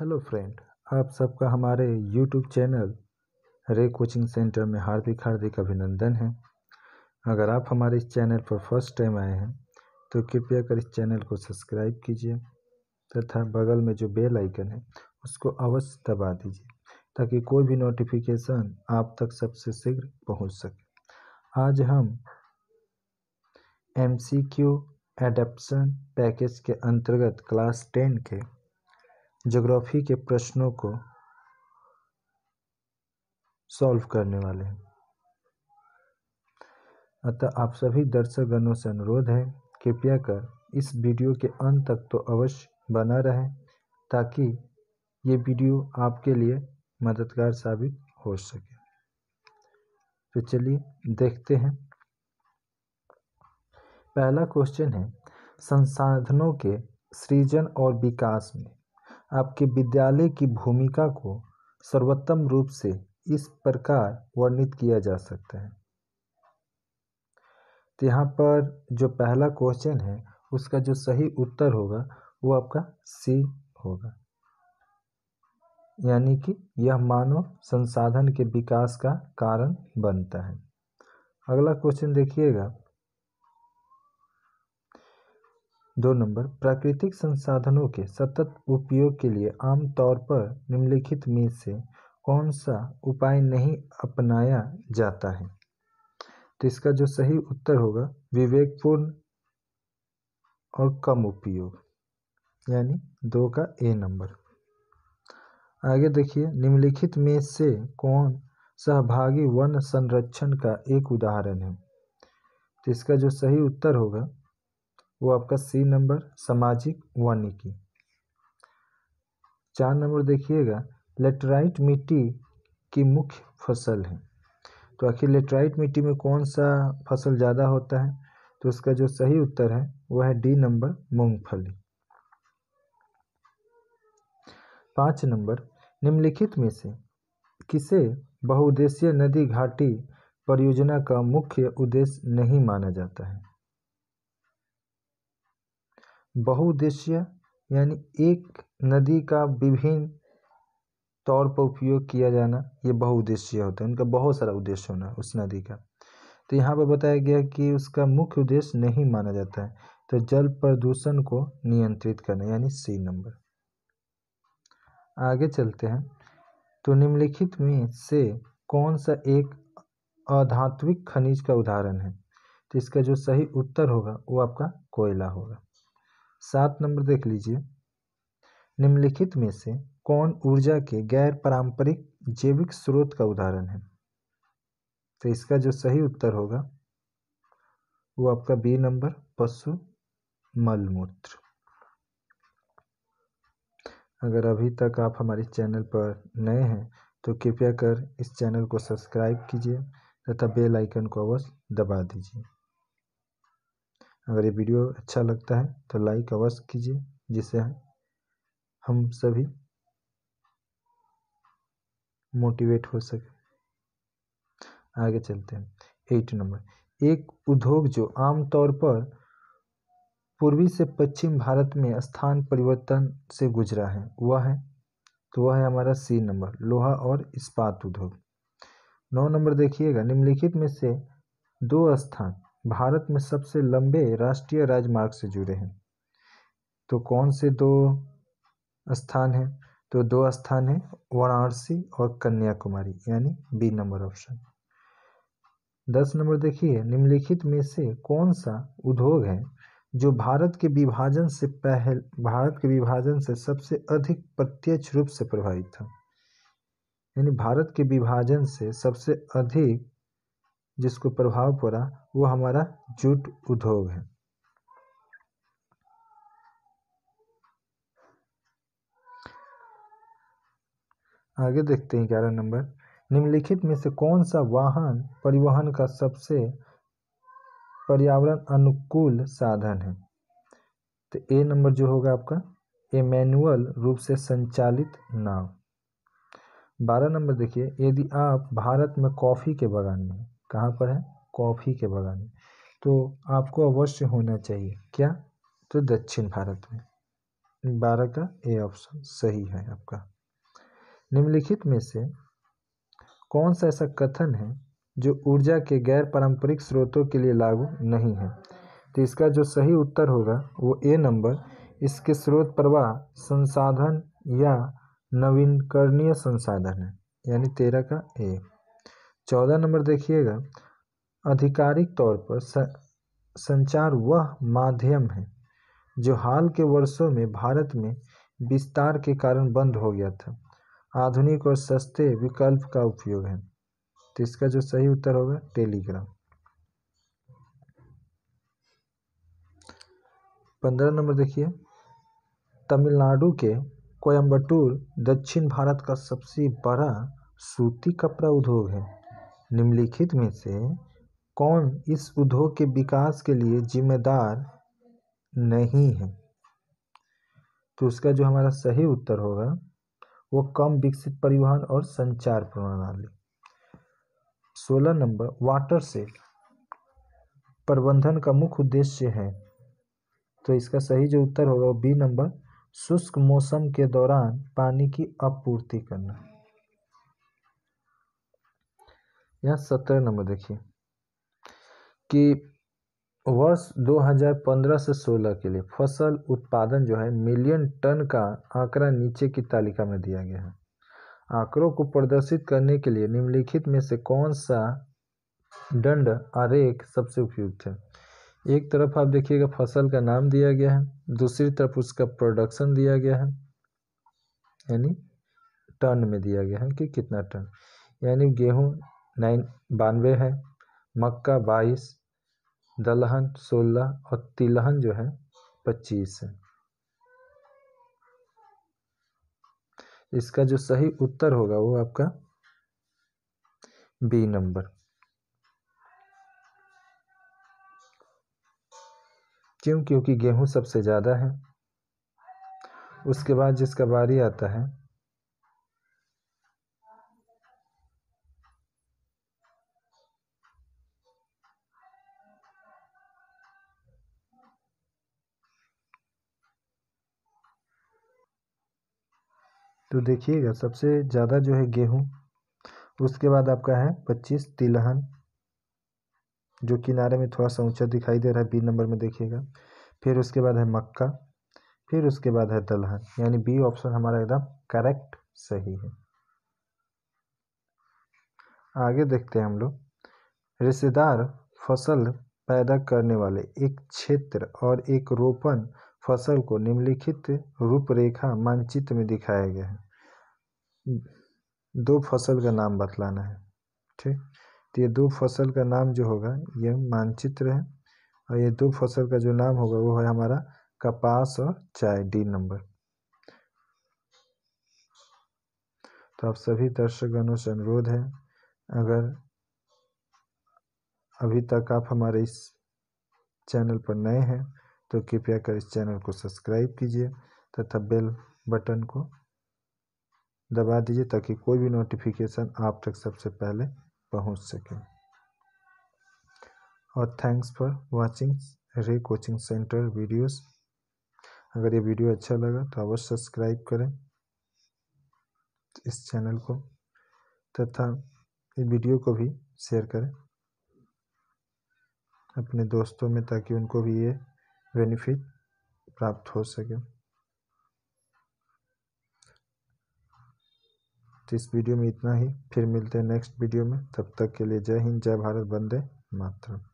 hello friend आप सबका हमारे YouTube channel Ray coaching centre में हार्दिक हार्दिक अभिनंदन है अगर आप हमारे इस चैनल पर फर्स्ट टाइम आए हैं तो कृपया कर इस चैनल को सब्सक्राइब कीजिए तथा बगल में जो बेल आइकन है उसको अवश्य दबा दीजिए ताकि कोई भी नोटिफिकेशन आप तक सबसे शीघ्र पहुंच सके आज हम एम सी पैकेज के अंतर्गत क्लास टेन के जोग्राफ़ी के प्रश्नों को सॉल्व करने वाले हैं अतः आप सभी दर्शकगणों से अनुरोध है कृपया कर इस वीडियो के अंत तक तो अवश्य बना रहें ताकि ये वीडियो आपके लिए मददगार साबित हो सके तो चलिए देखते हैं पहला क्वेश्चन है संसाधनों के सृजन और विकास में आपके विद्यालय की भूमिका को सर्वोत्तम रूप से इस प्रकार वर्णित किया जा सकता है तो यहाँ पर जो पहला क्वेश्चन है उसका जो सही उत्तर होगा वो आपका सी होगा यानी कि यह मानव संसाधन के विकास का कारण बनता है अगला क्वेश्चन देखिएगा दो नंबर प्राकृतिक संसाधनों के सतत उपयोग के लिए आमतौर पर निम्नलिखित में से कौन सा उपाय नहीं अपनाया जाता है तो इसका जो सही उत्तर होगा विवेकपूर्ण और कम उपयोग यानी दो का ए नंबर आगे देखिए निम्नलिखित में से कौन सहभागी वन संरक्षण का एक उदाहरण है तो इसका जो सही उत्तर होगा वो आपका सी नंबर सामाजिक वानिकी चार नंबर देखिएगा लेटराइट मिट्टी की मुख्य फसल है तो आखिर लेटराइट मिट्टी में कौन सा फसल ज़्यादा होता है तो उसका जो सही उत्तर है वह है डी नंबर मूंगफली पाँच नंबर निम्नलिखित में से किसे बहुउद्देशीय नदी घाटी परियोजना का मुख्य उद्देश्य नहीं माना जाता है बहुउद्देश्य यानी एक नदी का विभिन्न तौर पर उपयोग किया जाना ये बहुउद्देश्य होता है उनका बहुत सारा उद्देश्य होना उस नदी का तो यहाँ पर बताया गया कि उसका मुख्य उद्देश्य नहीं माना जाता है तो जल प्रदूषण को नियंत्रित करना यानी सी नंबर आगे चलते हैं तो निम्नलिखित में से कौन सा एक अधात्विक खनिज का उदाहरण है तो इसका जो सही उत्तर होगा वो आपका कोयला होगा सात नंबर देख लीजिए निम्नलिखित में से कौन ऊर्जा के गैर पारंपरिक जैविक स्रोत का उदाहरण है तो इसका जो सही उत्तर होगा वो आपका बी नंबर पशु मलमूत्र अगर अभी तक आप हमारे चैनल पर नए हैं तो कृपया कर इस चैनल को सब्सक्राइब कीजिए तथा बेल आइकन को अवश्य दबा दीजिए अगर ये वीडियो अच्छा लगता है तो लाइक अवश्य कीजिए जिससे हम सभी मोटिवेट हो सके आगे चलते हैं एट नंबर एक उद्योग जो आमतौर पर पूर्वी से पश्चिम भारत में स्थान परिवर्तन से गुजरा है वह है तो वह है हमारा सी नंबर लोहा और इस्पात उद्योग नौ नंबर देखिएगा निम्नलिखित में से दो स्थान भारत में सबसे लंबे राष्ट्रीय राजमार्ग से जुड़े हैं तो कौन से दो स्थान हैं तो दो स्थान हैं वाराणसी और कन्याकुमारी यानी बी नंबर ऑप्शन दस नंबर देखिए निम्नलिखित में से कौन सा उद्योग है जो भारत के विभाजन से पहल भारत के विभाजन से सबसे अधिक प्रत्यक्ष रूप से प्रभावित था यानी भारत के विभाजन से सबसे अधिक जिसको प्रभाव पड़ा वो हमारा जूट उद्योग है आगे देखते हैं ग्यारह नंबर निम्नलिखित में से कौन सा वाहन परिवहन का सबसे पर्यावरण अनुकूल साधन है तो ए नंबर जो होगा आपका ए मैनुअल रूप से संचालित नाव बारह नंबर देखिए यदि आप भारत में कॉफ़ी के बगान में कहाँ पर है कॉफ़ी के बगान में तो आपको अवश्य होना चाहिए क्या तो दक्षिण भारत में बारह का ए ऑप्शन सही है आपका निम्नलिखित में से कौन सा ऐसा कथन है जो ऊर्जा के गैर पारंपरिक स्रोतों के लिए लागू नहीं है तो इसका जो सही उत्तर होगा वो ए नंबर इसके स्रोत प्रवाह संसाधन या नवीनकरणीय संसाधन है यानी तेरह का ए चौदह नंबर देखिएगा आधिकारिक तौर पर संचार वह माध्यम है जो हाल के वर्षों में भारत में विस्तार के कारण बंद हो गया था आधुनिक और सस्ते विकल्प का उपयोग है तो इसका जो सही उत्तर होगा टेलीग्राम पंद्रह नंबर देखिए तमिलनाडु के कोयम्बटूर दक्षिण भारत का सबसे बड़ा सूती कपड़ा उद्योग है निम्नलिखित में से कौन इस उद्योग के विकास के लिए जिम्मेदार नहीं है तो उसका जो हमारा सही उत्तर होगा वो कम विकसित परिवहन और संचार प्रणाली सोलह नंबर वाटर सेल प्रबंधन का मुख्य उद्देश्य है तो इसका सही जो उत्तर होगा वो बी नंबर शुष्क मौसम के दौरान पानी की आपूर्ति करना यहाँ सत्रह नंबर देखिए कि वर्ष 2015 से 16 के लिए फसल उत्पादन जो है मिलियन टन का आंकड़ा नीचे की तालिका में दिया गया है आंकड़ों को प्रदर्शित करने के लिए निम्नलिखित में से कौन सा दंड आरेख सबसे उपयुक्त है एक तरफ आप देखिएगा फसल का नाम दिया गया है दूसरी तरफ उसका प्रोडक्शन दिया गया है यानी टन में दिया गया है कि कितना टन यानी गेहूँ नाइन बानवे है मक्का बाईस दलहन सोलह और तिलहन जो है पच्चीस है इसका जो सही उत्तर होगा वो आपका बी नंबर क्यों क्योंकि गेहूं सबसे ज़्यादा है उसके बाद जिसका बारी आता है तो देखिएगा सबसे ज़्यादा जो है गेहूँ उसके बाद आपका है पच्चीस तिलहन जो किनारे में थोड़ा सा ऊंचा दिखाई दे रहा है बी नंबर में देखिएगा फिर उसके बाद है मक्का फिर उसके बाद है दलहन यानी बी ऑप्शन हमारा एकदम करेक्ट सही है आगे देखते हैं हम लोग रिश्तेदार फसल पैदा करने वाले एक क्षेत्र और एक रोपण फसल को निम्नलिखित रूपरेखा मानचित्र में दिखाया गया है दो फसल का नाम बतलाना है ठीक तो ये दो फसल का नाम जो होगा ये मानचित्र है और ये दो फसल का जो नाम होगा वो है हमारा कपास और चाय डी नंबर तो आप सभी दर्शकगणों से अनुरोध है अगर अभी तक आप हमारे इस चैनल पर नए हैं तो कृपया कर इस चैनल को सब्सक्राइब कीजिए तथा बेल बटन को दबा दीजिए ताकि कोई भी नोटिफिकेशन आप तक सबसे पहले पहुंच सके और thanks for watching Ray coaching centre videos अगर ये वीडियो अच्छा लगा तो अवश्य सब्सक्राइब करें इस चैनल को तथा इस वीडियो को भी शेयर करें अपने दोस्तों में ताकि उनको भी ये बेनिफिट प्राप्त हो सके तो इस वीडियो में इतना ही फिर मिलते हैं नेक्स्ट वीडियो में तब तक के लिए जय हिंद जय भारत वंदे मातरम